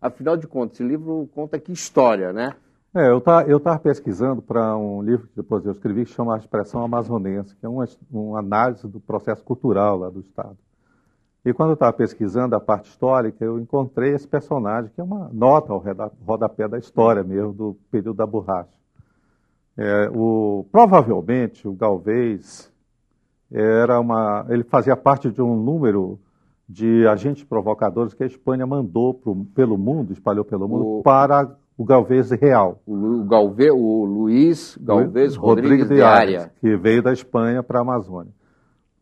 Afinal de contas, esse livro conta que história, né? É, eu tá, estava pesquisando para um livro que depois eu escrevi que chama A Expressão Amazonense, que é uma, uma análise do processo cultural lá do Estado. E quando eu estava pesquisando a parte histórica, eu encontrei esse personagem, que é uma nota ao rodapé da história mesmo, do período da borracha. É, o, provavelmente o Galvez era uma, ele fazia parte de um número de agentes provocadores que a Espanha mandou pro, pelo mundo, espalhou pelo mundo, o, para o Galvez Real. O, o, Galve, o Luiz Galvez Rodrigues, Rodrigues de Área. Que veio da Espanha para a Amazônia.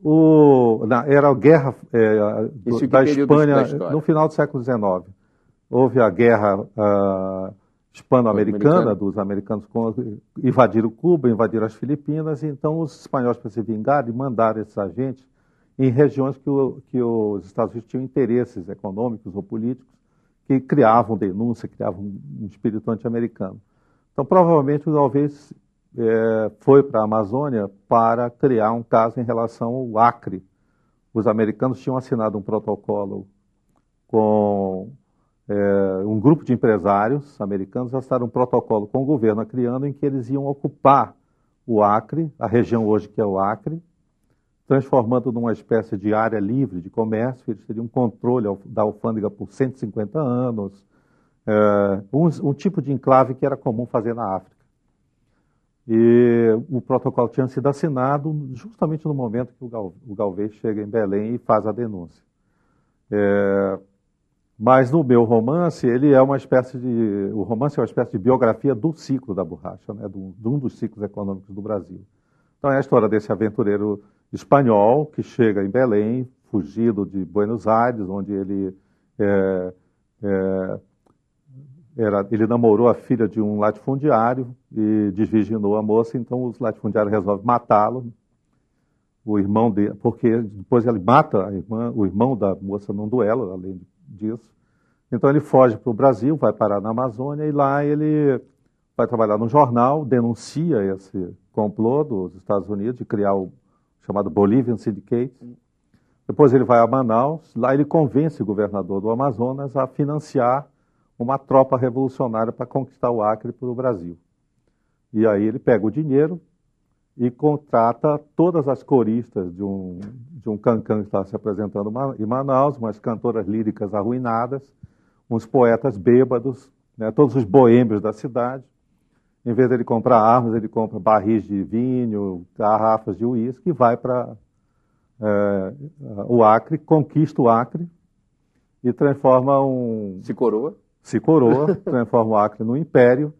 O, era a guerra é, do, da Espanha da no final do século XIX. Houve a guerra uh, hispano-americana dos americanos com, invadiram Cuba, invadiram as Filipinas, então os espanhóis para se vingarem mandaram esses agentes em regiões que, o, que os Estados Unidos tinham interesses econômicos ou políticos que criavam denúncia, criavam um espírito anti-americano. Então, provavelmente, talvez é, foi para a Amazônia para criar um caso em relação ao Acre. Os americanos tinham assinado um protocolo com é, um grupo de empresários americanos, assinaram um protocolo com o governo criando em que eles iam ocupar o Acre, a região hoje que é o Acre, transformando numa espécie de área livre de comércio, eles teriam controle da alfândega por 150 anos, é, um, um, tipo de enclave que era comum fazer na África. E o protocolo tinha sido assinado justamente no momento que o, Gal, o Galvez chega em Belém e faz a denúncia. É, mas no meu romance, ele é uma espécie de. O romance é uma espécie de biografia do ciclo da borracha, né, de do, um dos ciclos econômicos do Brasil. Então é a história desse aventureiro espanhol que chega em Belém, fugido de Buenos Aires, onde ele é, é, era, ele namorou a filha de um latifundiário e desvirginou a moça, então os latifundiários resolvem matá-lo. O irmão dele, porque depois ele mata irmã, o irmão da moça num duelo, além disso. Então ele foge para o Brasil, vai parar na Amazônia e lá ele vai trabalhar num jornal, denuncia esse complô dos Estados Unidos de criar o chamado Bolivian Syndicate. Depois ele vai a Manaus, lá ele convence o governador do Amazonas a financiar uma tropa revolucionária para conquistar o Acre para o Brasil. E aí ele pega o dinheiro e contrata todas as coristas de um, de um cancan que estava se apresentando em Manaus, umas cantoras líricas arruinadas, uns poetas bêbados, né, todos os boêmios da cidade. Em vez de ele comprar armas, ele compra barris de vinho, garrafas de uísque e vai para é, o Acre, conquista o Acre e transforma um. Se coroa? Se coroa, transforma o Acre num império,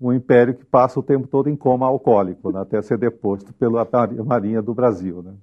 um império que passa o tempo todo em coma alcoólico, né, até ser deposto pela Marinha do Brasil. Né?